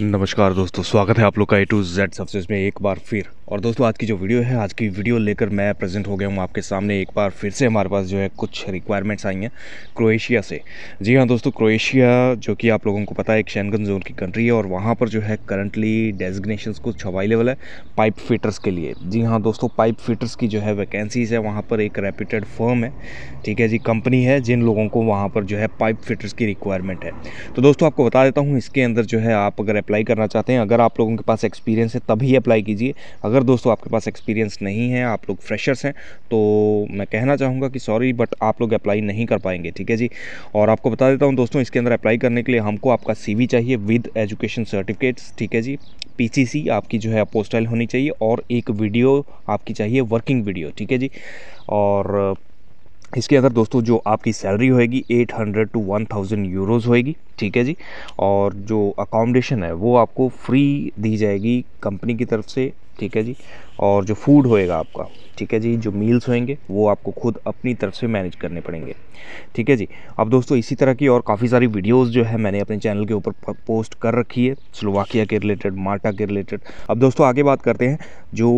नमस्कार दोस्तों स्वागत है आप लोग का ए टू जेड सबसे में एक बार फिर और दोस्तों आज की जो वीडियो है आज की वीडियो लेकर मैं प्रेजेंट हो गया हूँ आपके सामने एक बार फिर से हमारे पास जो है कुछ रिक्वायरमेंट्स आई हैं क्रोएशिया से जी हाँ दोस्तों क्रोएशिया जो कि आप लोगों को पता है एक शैनगन जोन की कंट्री है और वहाँ पर जो है करंटली डेजिग्नेशन कुछ अवेलेबल है पाइप फिटर्स के लिए जी हाँ दोस्तों पाइप फिटर्स की जो है वैकेंसीज़ है वहाँ पर एक रेप्यूटेड फर्म है ठीक है जी कंपनी है जिन लोगों को वहाँ पर जो है पाइप फिटर्स की रिक्वायरमेंट है तो दोस्तों आपको बता देता हूँ इसके अंदर जो है आप अगर अप्लाई करना चाहते हैं अगर आप लोगों के पास एक्सपीरियंस है तभी अप्लाई कीजिए अगर अगर दोस्तों आपके पास एक्सपीरियंस नहीं है आप लोग फ्रेशर्स हैं तो मैं कहना चाहूँगा कि सॉरी बट आप लोग अप्लाई नहीं कर पाएंगे ठीक है जी और आपको बता देता हूँ दोस्तों इसके अंदर अप्लाई करने के लिए हमको आपका सी चाहिए विद एजुकेशन सर्टिफिकेट्स ठीक है जी पी आपकी जो है पोस्टाइल होनी चाहिए और एक वीडियो आपकी चाहिए वर्किंग वीडियो ठीक है जी और इसके अंदर दोस्तों जो आपकी सैलरी होएगी 800 टू थाउजेंड यूरोज होएगी ठीक है जी और जो अकोमोडेशन है वो आपको फ्री दी जाएगी कंपनी की तरफ से ठीक है जी और जो फूड होएगा आपका ठीक है जी जो मील्स होंगे वो आपको खुद अपनी तरफ से मैनेज करने पड़ेंगे ठीक है जी अब दोस्तों इसी तरह की और काफ़ी सारी वीडियोस जो है मैंने अपने चैनल के ऊपर पोस्ट कर रखी है स्लोवाकिया के रिलेटेड माल्टा के रिलेटेड अब दोस्तों आगे बात करते हैं जो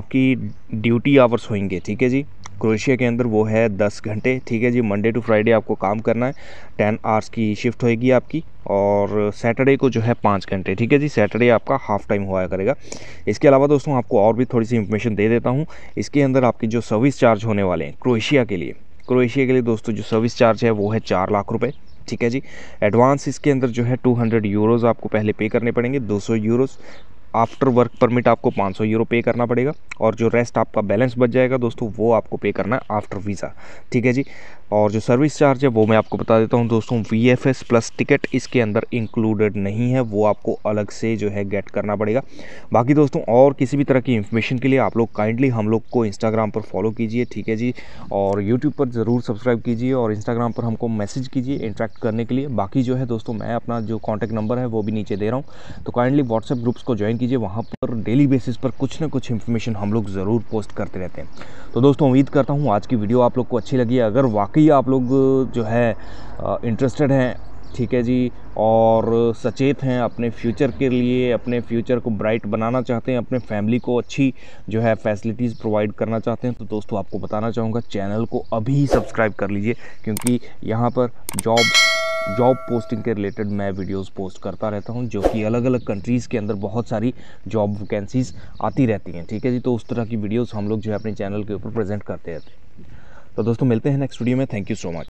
आपकी ड्यूटी आवर्स होंगे ठीक है जी क्रोएशिया के अंदर वो है दस घंटे ठीक है जी मंडे टू फ्राइडे आपको काम करना है टेन आवर्स की शिफ्ट होएगी आपकी और सैटरडे को जो है पाँच घंटे ठीक है जी सैटरडे आपका हाफ टाइम हुआ करेगा इसके अलावा दोस्तों दोस्तों आपको और भी थोड़ी सी इन्फॉर्मेशन दे देता हूँ इसके अंदर आपके जो सर्विस चार्ज होने वाले हैं क्रोएशिया के लिए क्रोएशिया के लिए दोस्तों जो सर्विस चार्ज है वो है चार लाख रुपये ठीक है जी एडवांस इसके अंदर जो है 200 यूरोस आपको पहले पे करने पड़ेंगे 200 यूरोस आफ्टर वर्क परमिट आपको 500 यूरो पे करना पड़ेगा और जो रेस्ट आपका बैलेंस बच जाएगा दोस्तों वो आपको पे करना है आफ्टर वीज़ा ठीक है जी और जो सर्विस चार्ज है वो मैं आपको बता देता हूँ दोस्तों V F S plus ticket इसके अंदर इंक्लूडेड नहीं है वो आपको अलग से जो है गेट करना पड़ेगा बाकी दोस्तों और किसी भी तरह की इन्फॉर्मेशन के लिए आप लोग काइंडली हम लोग को इंस्टाग्राम पर फॉलो कीजिए ठीक है जी और यूट्यूब पर ज़रूर सब्सक्राइब कीजिए और इंस्टाग्राम पर हमको मैसेज कीजिए इंट्रैक्ट करने के लिए बाकी जो है दोस्तों मैं अपना जो कॉन्टैक्ट नंबर है वो भी नीचे दे रहा हूँ तो काइंडली व्हाट्सएप ग्रुप्स को ज्वाइन कीजिए वहाँ पर डेली बेसिस पर कुछ ना कुछ इन्फॉर्मेशन हम लोग ज़रूर पोस्ट करते रहते हैं तो दोस्तों उम्मीद करता हूँ आज की वीडियो आप लोग को अच्छी लगी अगर वाकई आप लोग जो है इंटरेस्टेड हैं ठीक है जी और सचेत हैं अपने फ्यूचर के लिए अपने फ्यूचर को ब्राइट बनाना चाहते हैं अपने फैमिली को अच्छी जो है फैसिलिटीज़ प्रोवाइड करना चाहते हैं तो दोस्तों आपको बताना चाहूँगा चैनल को अभी सब्सक्राइब कर लीजिए क्योंकि यहाँ पर जॉब जॉब पोस्टिंग के रिलेटेड मैं वीडियोस पोस्ट करता रहता हूं जो कि अलग अलग कंट्रीज़ के अंदर बहुत सारी जॉब वैकेंसीज आती रहती हैं ठीक है जी तो उस तरह की वीडियोज़ हम लोग जो है अपने चैनल के ऊपर प्रेजेंट करते रहते हैं तो दोस्तों मिलते हैं नेक्स्ट वीडियो में थैंक यू सो मच